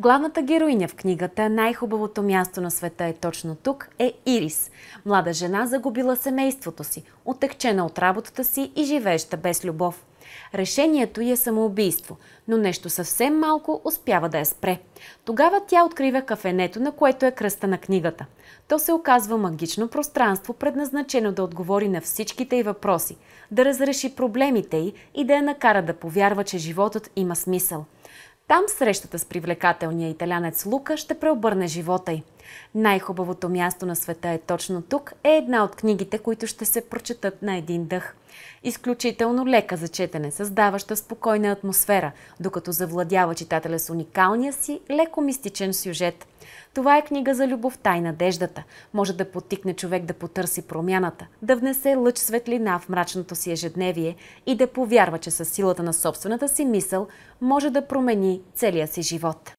Главната героиня в книгата Най-хубавото място на света е точно тук е Ирис. Млада жена загубила семейството си, отекчена от работата си и живееща без любов. Решението й е самоубийство, но нещо съвсем малко успява да я спре. Тогава тя открива кафенето, на което е кръста на книгата. То се оказва магично пространство, предназначено да отговори на всичките й въпроси, да разреши проблемите й и да я накара да повярва, че животът има смисъл – там срещата с привлекателния италянец Лука ще преобърне живота й. Най-хубавото място на света е точно тук е една от книгите, които ще се прочетат на един дъх. Изключително лека за четене, създаваща спокойна атмосфера, докато завладява читателя с уникалния си леко мистичен сюжет – това е книга за любовта и надеждата. Може да потикне човек да потърси промяната, да внесе лъч светлина в мрачното си ежедневие и да повярва, че със силата на собствената си мисъл може да промени целия си живот.